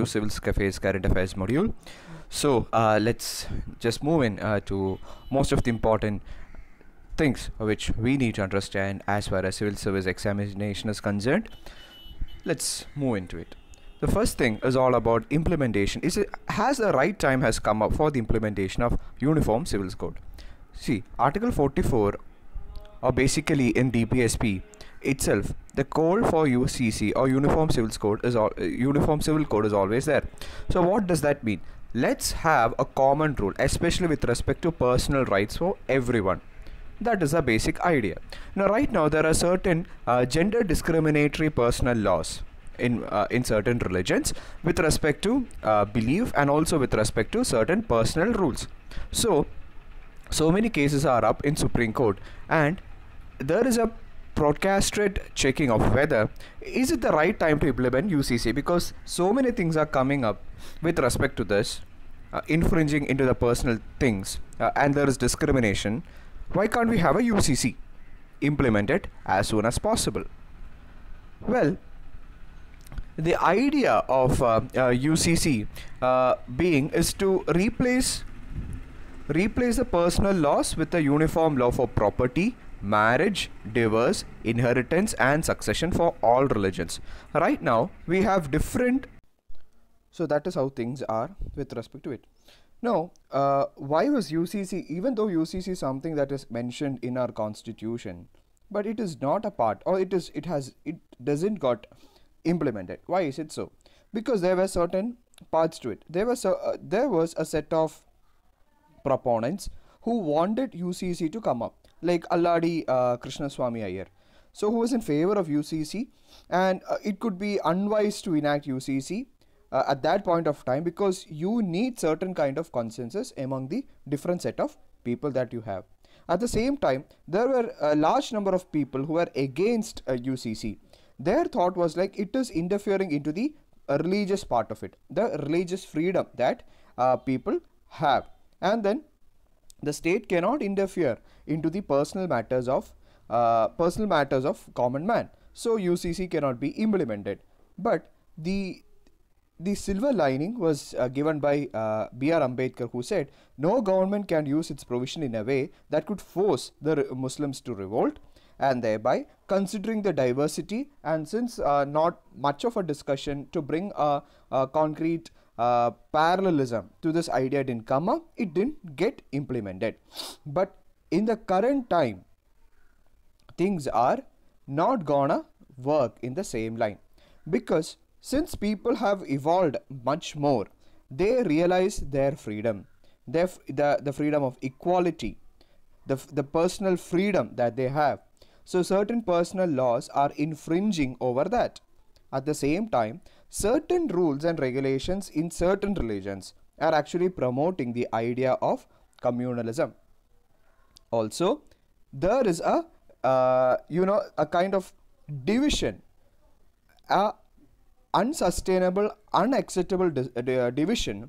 to Civils Cafe's current affairs module. So uh, let's just move in uh, to most of the important things which we need to understand as far as civil service examination is concerned. Let's move into it. The first thing is all about implementation. Is it, has the right time has come up for the implementation of Uniform Civil Code? See, Article 44 or basically in DPSP itself the call for UCC or uniform civil code is all uh, uniform civil code is always there so what does that mean let's have a common rule especially with respect to personal rights for everyone that is a basic idea now right now there are certain uh, gender discriminatory personal laws in uh, in certain religions with respect to uh, belief and also with respect to certain personal rules so so many cases are up in supreme court and there is a Broadcasted checking of weather. is it the right time to implement UCC because so many things are coming up with respect to this uh, infringing into the personal things uh, and there is discrimination why can't we have a UCC implemented as soon as possible well the idea of uh, UCC uh, uh, being is to replace replace the personal laws with a uniform law for property marriage, divorce, inheritance, and succession for all religions. Right now, we have different. So that is how things are with respect to it. Now, uh, why was UCC, even though UCC is something that is mentioned in our constitution, but it is not a part, or it is, it has, it doesn't got implemented. Why is it so? Because there were certain parts to it. There was a, uh, there was a set of proponents who wanted UCC to come up like Alladi uh, Krishnaswamy Iyer. So, who was in favor of UCC and uh, it could be unwise to enact UCC uh, at that point of time because you need certain kind of consensus among the different set of people that you have. At the same time, there were a large number of people who were against uh, UCC. Their thought was like it is interfering into the religious part of it, the religious freedom that uh, people have. And then the state cannot interfere into the personal matters of uh, personal matters of common man. So UCC cannot be implemented. But the the silver lining was uh, given by uh, B.R. Ambedkar, who said, No government can use its provision in a way that could force the Muslims to revolt, and thereby considering the diversity. And since uh, not much of a discussion to bring a, a concrete uh, parallelism to this idea didn't come up, it didn't get implemented. But in the current time things are not gonna work in the same line because since people have evolved much more they realize their freedom their, the, the freedom of equality the, the personal freedom that they have so certain personal laws are infringing over that at the same time certain rules and regulations in certain religions are actually promoting the idea of communalism also there is a uh, you know a kind of division a unsustainable unacceptable uh, uh, division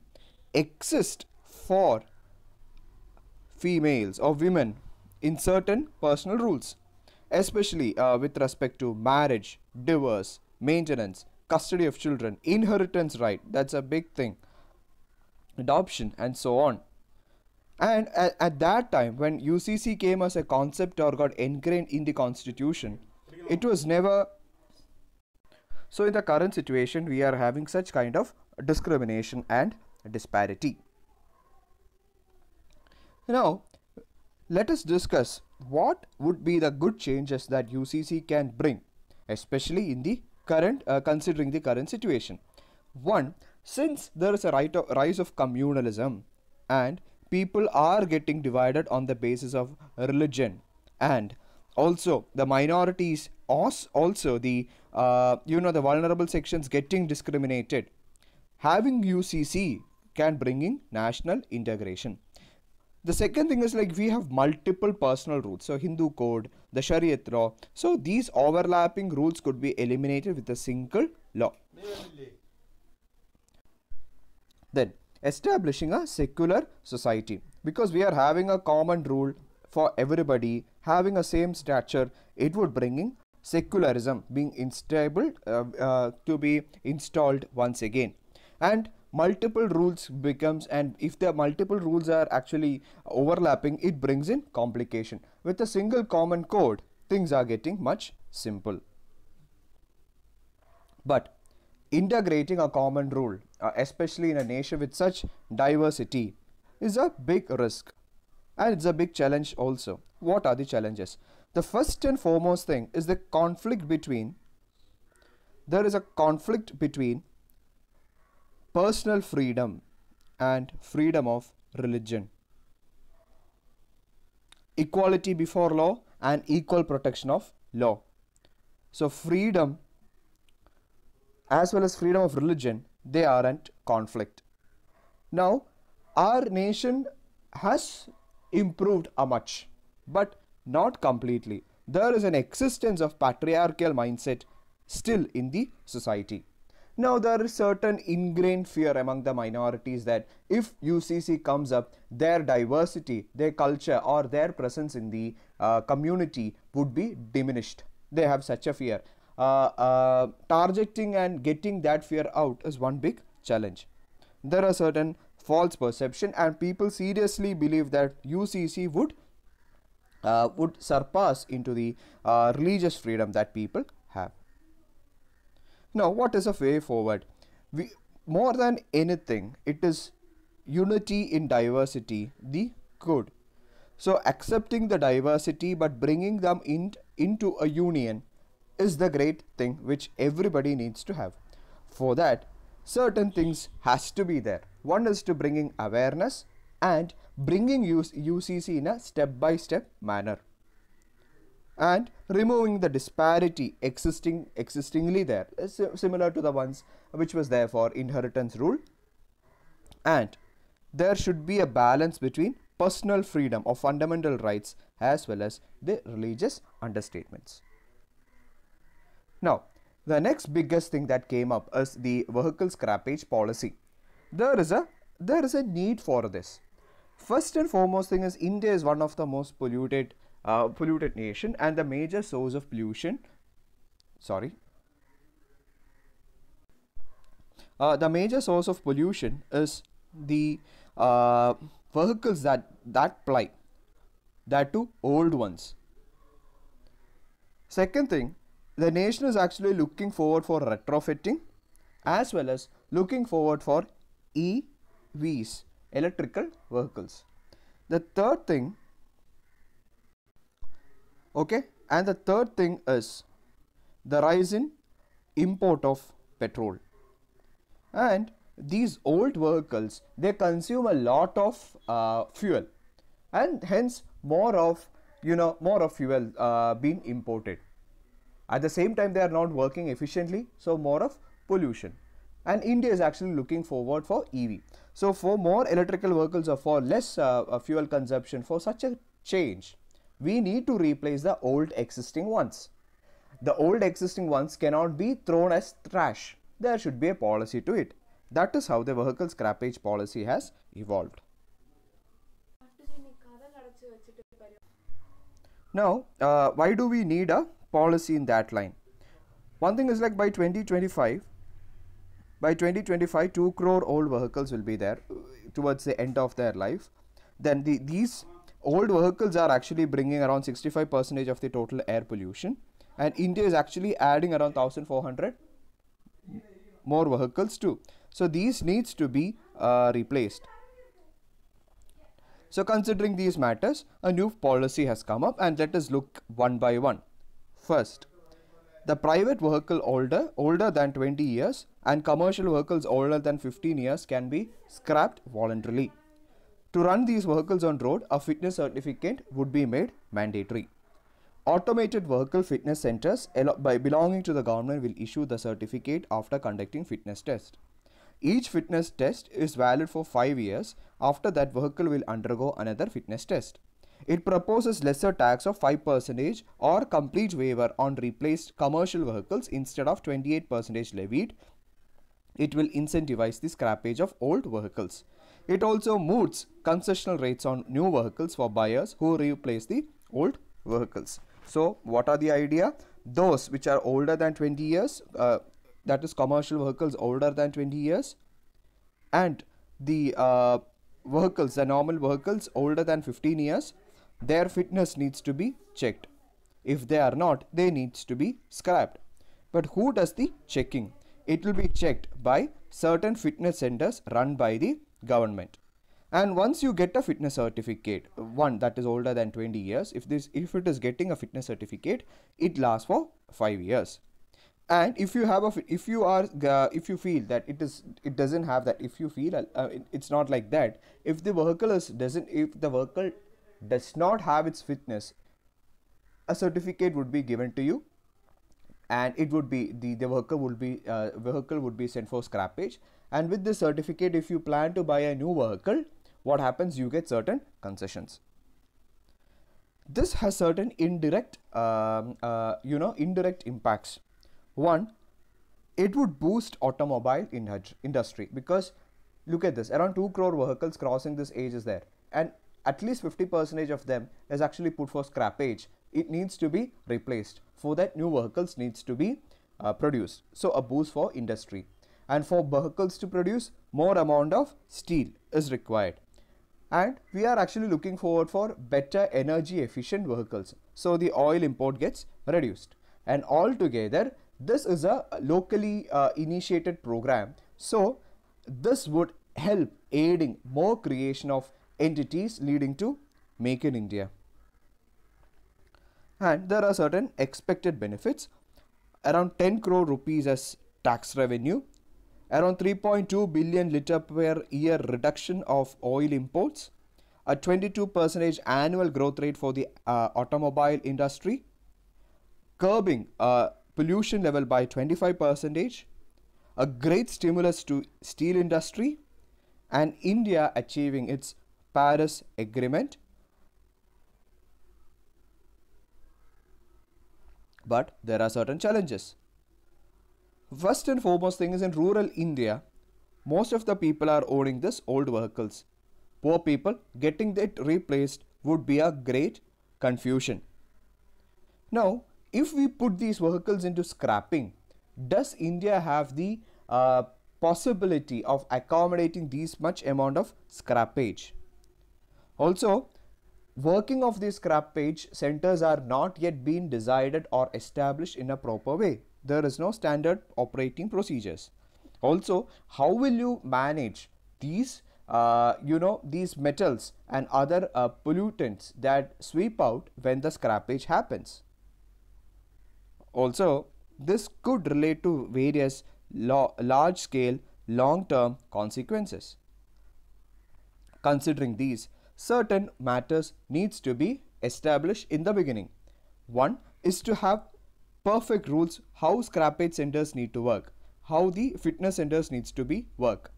exists for females or women in certain personal rules especially uh, with respect to marriage divorce maintenance custody of children inheritance right that's a big thing adoption and so on and at, at that time, when UCC came as a concept or got ingrained in the constitution, it was never. So, in the current situation, we are having such kind of discrimination and disparity. Now, let us discuss what would be the good changes that UCC can bring, especially in the current, uh, considering the current situation. One, since there is a right of, rise of communalism and people are getting divided on the basis of religion and also the minorities also the uh, you know the vulnerable sections getting discriminated having ucc can bring in national integration the second thing is like we have multiple personal rules so hindu code the shariat law so these overlapping rules could be eliminated with a single law then establishing a secular society because we are having a common rule for everybody having a same stature it would bringing secularism being instable uh, uh, to be installed once again and multiple rules becomes and if the multiple rules are actually overlapping it brings in complication with a single common code things are getting much simple but integrating a common rule, uh, especially in a nation with such diversity, is a big risk. And it's a big challenge also. What are the challenges? The first and foremost thing is the conflict between, there is a conflict between personal freedom and freedom of religion. Equality before law and equal protection of law. So freedom as well as freedom of religion, they are not conflict. Now, our nation has improved a much, but not completely. There is an existence of patriarchal mindset still in the society. Now, there is certain ingrained fear among the minorities that if UCC comes up, their diversity, their culture or their presence in the uh, community would be diminished. They have such a fear uh, uh, targeting and getting that fear out is one big challenge. There are certain false perception and people seriously believe that UCC would uh, would surpass into the uh, religious freedom that people have. Now, what is a way forward? We, more than anything, it is unity in diversity, the good. So, accepting the diversity but bringing them in, into a union is the great thing which everybody needs to have. For that, certain things has to be there. One is to bringing awareness and bringing UCC in a step-by-step manner and removing the disparity existing existingly there uh, similar to the ones which was there for inheritance rule and there should be a balance between personal freedom or fundamental rights as well as the religious understatements. Now, the next biggest thing that came up is the vehicle scrappage policy. There is a there is a need for this. First and foremost thing is India is one of the most polluted uh, polluted nation and the major source of pollution. Sorry. Uh, the major source of pollution is the uh, vehicles that that ply that too old ones second thing the nation is actually looking forward for retrofitting as well as looking forward for EVs, electrical vehicles. The third thing, okay, and the third thing is the rise in import of petrol. And these old vehicles, they consume a lot of uh, fuel and hence more of, you know, more of fuel uh, being imported. At the same time, they are not working efficiently, so more of pollution. And India is actually looking forward for EV. So for more electrical vehicles or for less uh, uh, fuel consumption, for such a change, we need to replace the old existing ones. The old existing ones cannot be thrown as trash. There should be a policy to it. That is how the vehicle scrappage policy has evolved. Now, uh, why do we need a policy in that line one thing is like by 2025 by 2025 2 crore old vehicles will be there uh, towards the end of their life then the, these old vehicles are actually bringing around 65 percentage of the total air pollution and india is actually adding around 1400 more vehicles too so these needs to be uh, replaced so considering these matters a new policy has come up and let us look one by one First, the private vehicle older, older than 20 years and commercial vehicles older than 15 years can be scrapped voluntarily. To run these vehicles on road, a fitness certificate would be made mandatory. Automated vehicle fitness centers by belonging to the government will issue the certificate after conducting fitness test. Each fitness test is valid for 5 years. After that, vehicle will undergo another fitness test. It proposes lesser tax of 5% or complete waiver on replaced commercial vehicles instead of 28% levied. It will incentivize the scrappage of old vehicles. It also moots concessional rates on new vehicles for buyers who replace the old vehicles. So what are the idea? Those which are older than 20 years, uh, that is commercial vehicles older than 20 years and the uh, vehicles, the normal vehicles older than 15 years their fitness needs to be checked. If they are not, they needs to be scrapped. But who does the checking? It will be checked by certain fitness centers run by the government. And once you get a fitness certificate, one that is older than 20 years, if this if it is getting a fitness certificate, it lasts for 5 years. And if you have a if you are uh, if you feel that it is it doesn't have that if you feel uh, it, it's not like that if the vehicle is doesn't if the vehicle does not have its fitness, a certificate would be given to you and it would be the, the vehicle would be uh, vehicle would be sent for scrappage and with this certificate if you plan to buy a new vehicle what happens you get certain concessions this has certain indirect um, uh, you know indirect impacts one it would boost automobile industry because look at this around 2 crore vehicles crossing this age is there and at least 50 percentage of them is actually put for scrappage. It needs to be replaced. For that, new vehicles needs to be uh, produced. So a boost for industry. And for vehicles to produce, more amount of steel is required. And we are actually looking forward for better energy efficient vehicles. So the oil import gets reduced. And altogether, this is a locally uh, initiated program. So this would help aiding more creation of entities leading to Make in India. And there are certain expected benefits around 10 crore rupees as tax revenue, around 3.2 billion litre per year reduction of oil imports, a 22 percentage annual growth rate for the uh, automobile industry, curbing uh, pollution level by 25 percentage, a great stimulus to steel industry, and India achieving its Paris Agreement. But there are certain challenges. First and foremost thing is in rural India, most of the people are owning these old vehicles. Poor people getting it replaced would be a great confusion. Now, if we put these vehicles into scrapping, does India have the uh, possibility of accommodating this much amount of scrappage? Also, working of the scrap page centers are not yet been decided or established in a proper way. There is no standard operating procedures. Also, how will you manage these, uh, you know, these metals and other uh, pollutants that sweep out when the scrappage happens? Also, this could relate to various large-scale, long-term consequences. Considering these, certain matters needs to be established in the beginning. One is to have perfect rules how scrapage centers need to work, how the fitness centers needs to be work.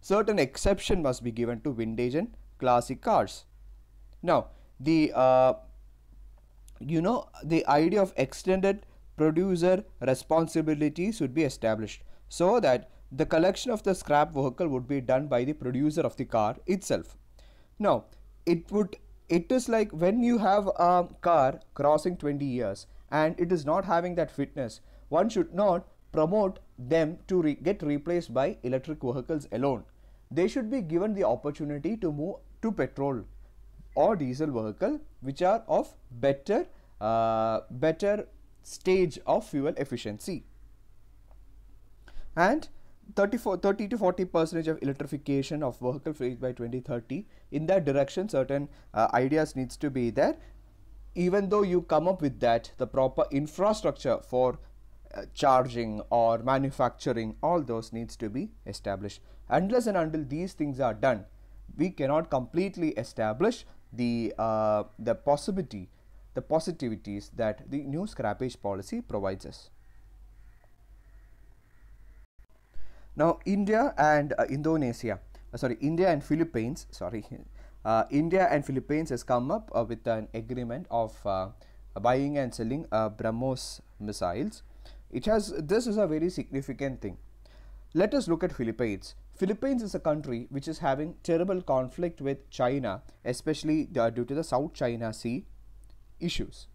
Certain exception must be given to vintage and classic cars. Now, the uh, you know the idea of extended producer responsibility should be established so that the collection of the scrap vehicle would be done by the producer of the car itself. Now, it would it is like when you have a car crossing 20 years and it is not having that fitness one should not promote them to re get replaced by electric vehicles alone they should be given the opportunity to move to petrol or diesel vehicle which are of better uh, better stage of fuel efficiency and 30 to 40 percentage of electrification of vehicle fleet by 2030 in that direction certain uh, ideas needs to be there even though you come up with that the proper infrastructure for uh, charging or manufacturing all those needs to be established unless and until these things are done we cannot completely establish the uh, the possibility the positivities that the new scrappage policy provides us Now, India and uh, Indonesia, uh, sorry, India and Philippines, sorry, uh, India and Philippines has come up uh, with an agreement of uh, buying and selling uh, BrahMos missiles. It has, this is a very significant thing. Let us look at Philippines. Philippines is a country which is having terrible conflict with China, especially due to the South China Sea issues.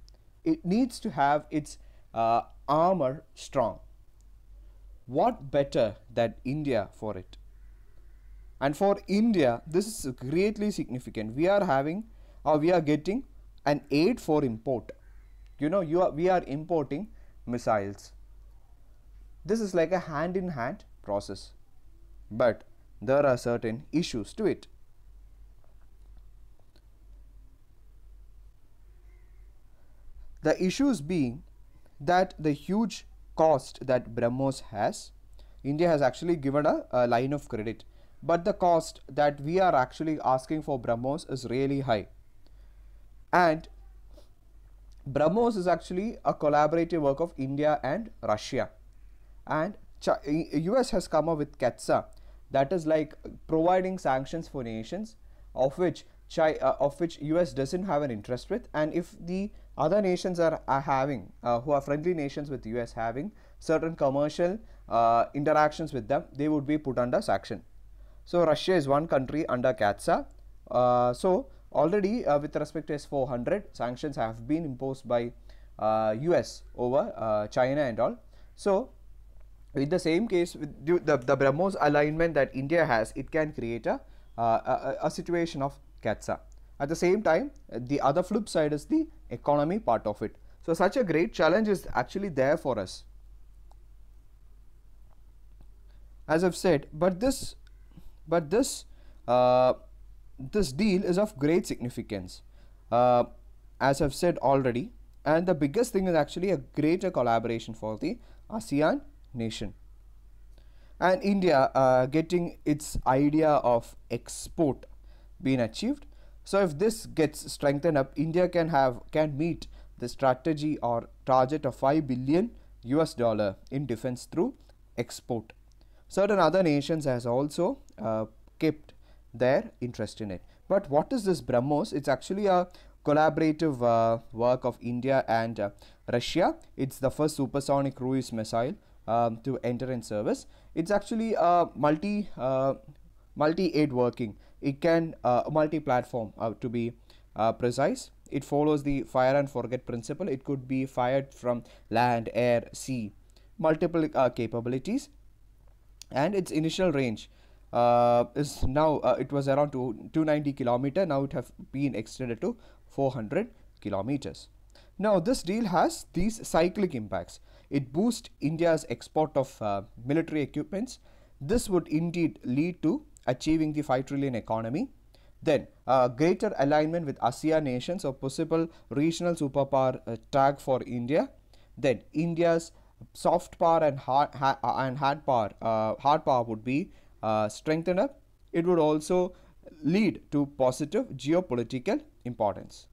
It needs to have its armor strong what better than India for it? And for India, this is greatly significant. We are having or we are getting an aid for import. You know, you are, we are importing missiles. This is like a hand in hand process, but there are certain issues to it. The issues being that the huge cost that Brahmos has. India has actually given a, a line of credit, but the cost that we are actually asking for Brahmos is really high. And BrahMos is actually a collaborative work of India and Russia. And Ch US has come up with KETSA, that is like providing sanctions for nations of which uh, of which US doesn't have an interest with. And if the other nations are, are having uh, who are friendly nations with US having certain commercial uh, interactions with them they would be put under sanction. So Russia is one country under CATSA. Uh, so already uh, with respect to S400 sanctions have been imposed by US uh, over uh, China and all. So with the same case with the, the, BRAHMOS alignment that India has it can create a, a, a situation of CATSA. At the same time, the other flip side is the economy part of it. So, such a great challenge is actually there for us. As I've said, but this, but this, uh, this deal is of great significance, uh, as I've said already. And the biggest thing is actually a greater collaboration for the ASEAN nation. And India uh, getting its idea of export being achieved so if this gets strengthened up, India can have can meet the strategy or target of 5 billion US dollar in defense through export. Certain other nations has also uh, kept their interest in it. But what is this BrahMos? It's actually a collaborative uh, work of India and uh, Russia. It's the first supersonic cruise missile um, to enter in service. It's actually a multi uh, multi aid working it can uh, multi-platform uh, to be uh, precise it follows the fire and forget principle it could be fired from land air sea multiple capabilities and its initial range uh, is now uh, it was around to 290 kilometer now it have been extended to 400 kilometers now this deal has these cyclic impacts it boosts india's export of uh, military equipments this would indeed lead to achieving the 5 trillion economy. Then uh, greater alignment with ASEAN nations or possible regional superpower uh, tag for India. Then India's soft power and hard, ha and hard power, uh, hard power would be uh, strengthened up. It would also lead to positive geopolitical importance.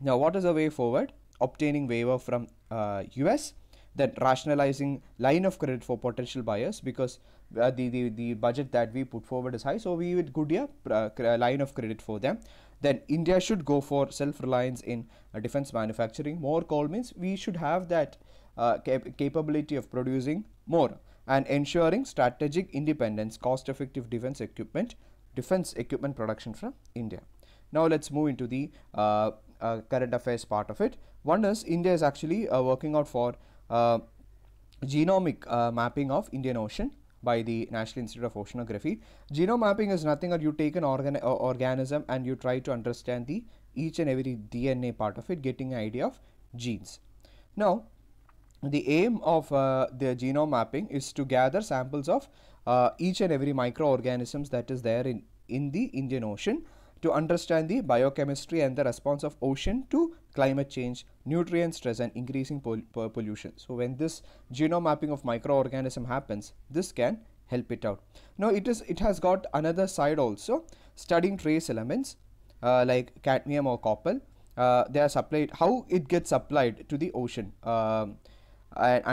Now, what is the way forward? Obtaining waiver from US, uh, then rationalizing line of credit for potential buyers because uh, the, the, the budget that we put forward is high. So we would good year uh, uh, line of credit for them. Then India should go for self-reliance in uh, defense manufacturing. More call means we should have that uh, cap capability of producing more and ensuring strategic independence, cost-effective defense equipment, defense equipment production from India. Now let's move into the uh, current affairs part of it. One is India is actually working out for genomic mapping of Indian Ocean by the National Institute of Oceanography. Genome mapping is nothing or you take an organ organism and you try to understand the each and every DNA part of it, getting an idea of genes. Now, the aim of uh, the genome mapping is to gather samples of uh, each and every microorganisms that is there in, in the Indian Ocean to understand the biochemistry and the response of ocean to climate change, nutrient stress, and increasing pol pollution. So when this genome mapping of microorganism happens, this can help it out. Now it is it has got another side also studying trace elements uh, like cadmium or copper. Uh, they are supplied how it gets applied to the ocean. Um,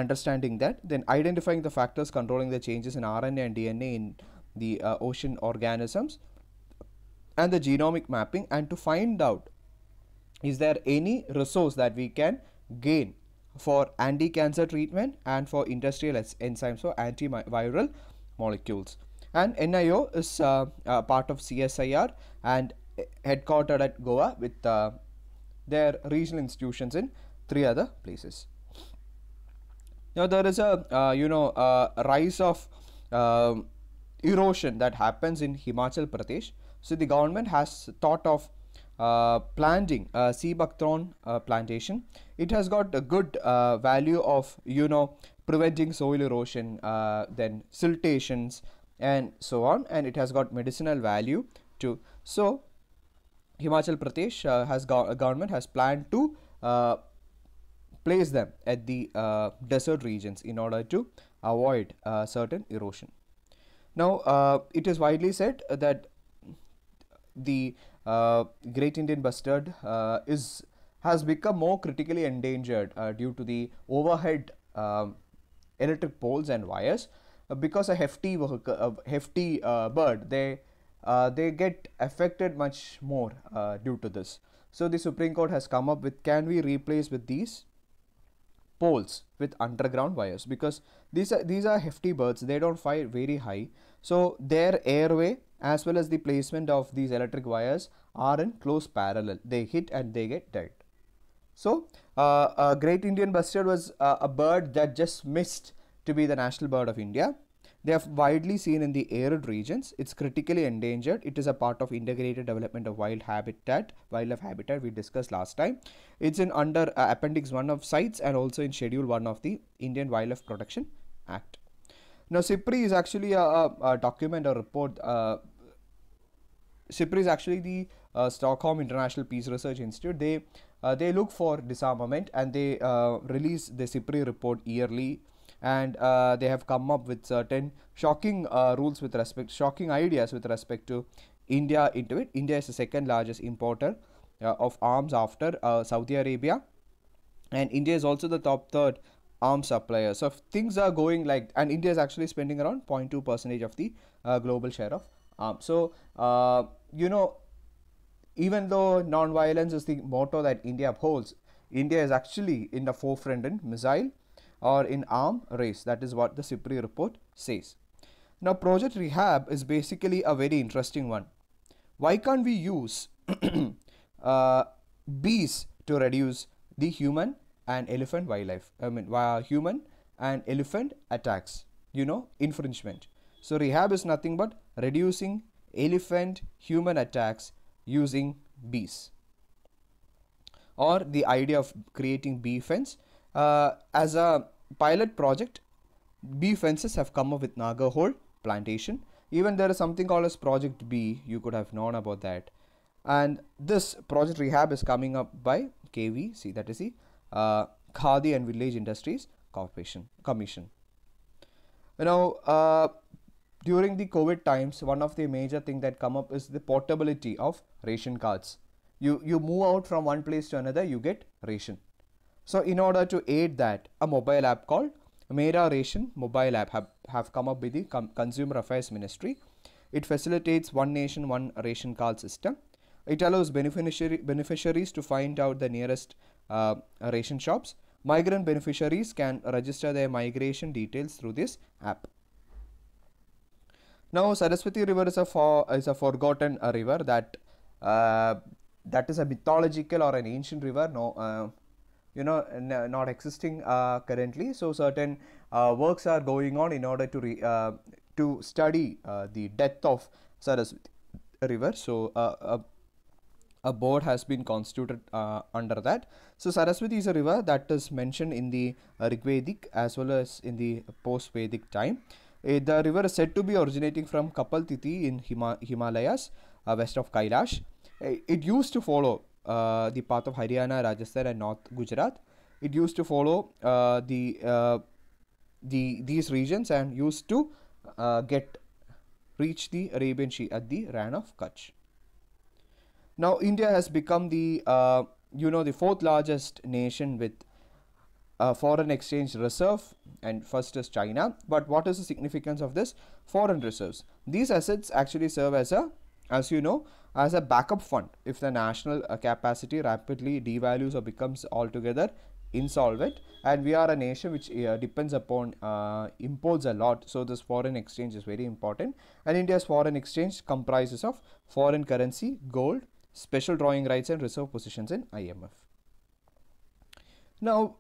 understanding that, then identifying the factors controlling the changes in RNA and DNA in the uh, ocean organisms, and the genomic mapping and to find out is there any resource that we can gain for anti-cancer treatment and for industrial enzymes so antiviral molecules and NIO is uh, uh, part of CSIR and headquartered at Goa with uh, their regional institutions in three other places. Now there is a uh, you know uh, rise of um, erosion that happens in Himachal Pradesh. So the government has thought of uh, planting uh, Seabuckthorn uh, plantation. It has got a good uh, value of you know preventing soil erosion, uh, then siltations and so on, and it has got medicinal value too. So Himachal Pradesh uh, has government has planned to place them at the desert regions in order to avoid certain erosion. Now it is widely said that the uh, great Indian bustard uh, is has become more critically endangered uh, due to the overhead um, electric poles and wires because a hefty hefty bird they they get affected much more due to this. So the Supreme Court has come up with can we replace with these poles with underground wires because these are these are hefty birds they don't fly very high so their airway as well as the placement of these electric wires are in close parallel they hit and they get dead so uh, a great indian bustard was uh, a bird that just missed to be the national bird of india they are widely seen in the arid regions. It's critically endangered. It is a part of integrated development of wild habitat, wildlife habitat we discussed last time. It's in under uh, Appendix 1 of sites and also in Schedule 1 of the Indian Wildlife Protection Act. Now, CIPRI is actually a, a document or report. Uh, CIPRI is actually the uh, Stockholm International Peace Research Institute. They uh, they look for disarmament and they uh, release the CIPRI report yearly and uh, they have come up with certain shocking uh, rules with respect shocking ideas with respect to india into it india is the second largest importer uh, of arms after uh, saudi arabia and india is also the top third arms supplier so things are going like and india is actually spending around 0.2 percentage of the uh, global share of arms so uh, you know even though non-violence is the motto that india upholds india is actually in the forefront in missile or in arm race. That is what the CIPRI report says. Now, Project Rehab is basically a very interesting one. Why can't we use uh, bees to reduce the human and elephant wildlife, I mean, human and elephant attacks, you know, infringement. So, rehab is nothing but reducing elephant human attacks using bees or the idea of creating bee fence uh, as a pilot project, bee fences have come up with Nagarhole plantation. Even there is something called as Project B. You could have known about that. And this project rehab is coming up by KVC, that is the uh, Khadi and Village Industries Corporation Commission. You know, uh, during the COVID times, one of the major thing that come up is the portability of ration cards. You you move out from one place to another, you get ration. So in order to aid that, a mobile app called Mera Ration mobile app have, have come up with the Com Consumer Affairs Ministry. It facilitates one nation, one ration card system. It allows beneficiary, beneficiaries to find out the nearest uh, ration shops. Migrant beneficiaries can register their migration details through this app. Now, Saraswati River is a, for, is a forgotten uh, river that uh, that is a mythological or an ancient river. No, uh, you know not existing uh, currently so certain uh, works are going on in order to uh, to study the depth of Saraswati river so a, a board has been constituted uh, under that. So Saraswati is a river that is mentioned in the Rigvedic as well as in the post-Vedic time. Uh, the river is said to be originating from Kapaltiti in Hima Himalayas, uh, west of Kailash. Eh, it used to follow uh, the path of Haryana, Rajasthan, and North Gujarat. It used to follow uh, the uh, the these regions and used to uh, get reach the Arabian Sea at the Ran of Kutch. Now India has become the uh, you know the fourth largest nation with a foreign exchange reserve and first is China. But what is the significance of this foreign reserves? These assets actually serve as a as you know as a backup fund if the national uh, capacity rapidly devalues or becomes altogether insolvent and we are a nation which uh, depends upon uh, imports a lot so this foreign exchange is very important and india's foreign exchange comprises of foreign currency gold special drawing rights and reserve positions in imf now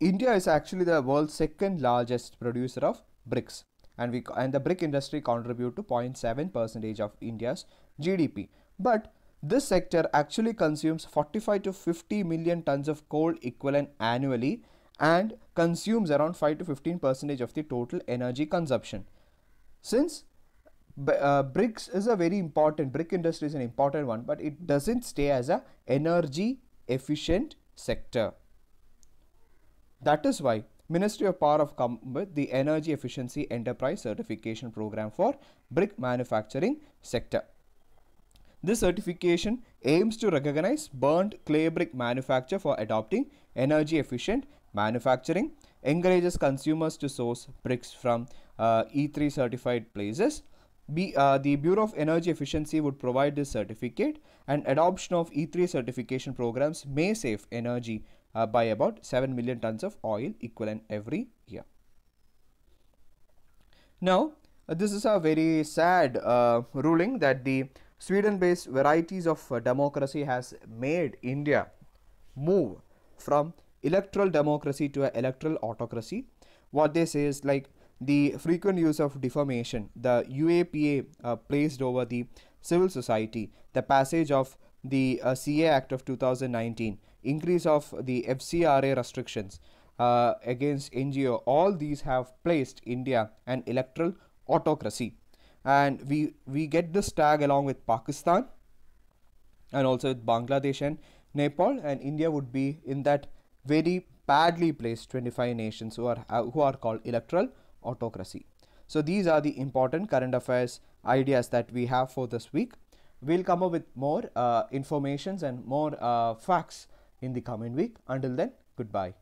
india is actually the world's second largest producer of bricks and we and the brick industry contribute to 0.7 percentage of india's GDP. But this sector actually consumes 45 to 50 million tons of coal equivalent annually and consumes around 5 to 15 percentage of the total energy consumption. Since uh, bricks is a very important, brick industry is an important one, but it doesn't stay as a energy efficient sector. That is why Ministry of Power have come with the Energy Efficiency Enterprise Certification Program for Brick Manufacturing Sector. This certification aims to recognize burnt clay brick manufacture for adopting energy efficient manufacturing, encourages consumers to source bricks from uh, E3 certified places. B, uh, the Bureau of Energy Efficiency would provide this certificate and adoption of E3 certification programs may save energy uh, by about 7 million tons of oil equivalent every year. Now, this is a very sad uh, ruling that the Sweden-based varieties of uh, democracy has made India move from electoral democracy to an electoral autocracy. What they say is like the frequent use of defamation, the UAPA uh, placed over the civil society, the passage of the uh, CA Act of 2019, increase of the FCRA restrictions uh, against NGO, all these have placed India an electoral autocracy and we we get this tag along with Pakistan and also with Bangladesh and Nepal and India would be in that very badly placed 25 nations who are uh, who are called electoral autocracy. So these are the important current affairs ideas that we have for this week. We'll come up with more uh, informations and more uh, facts in the coming week. Until then, goodbye.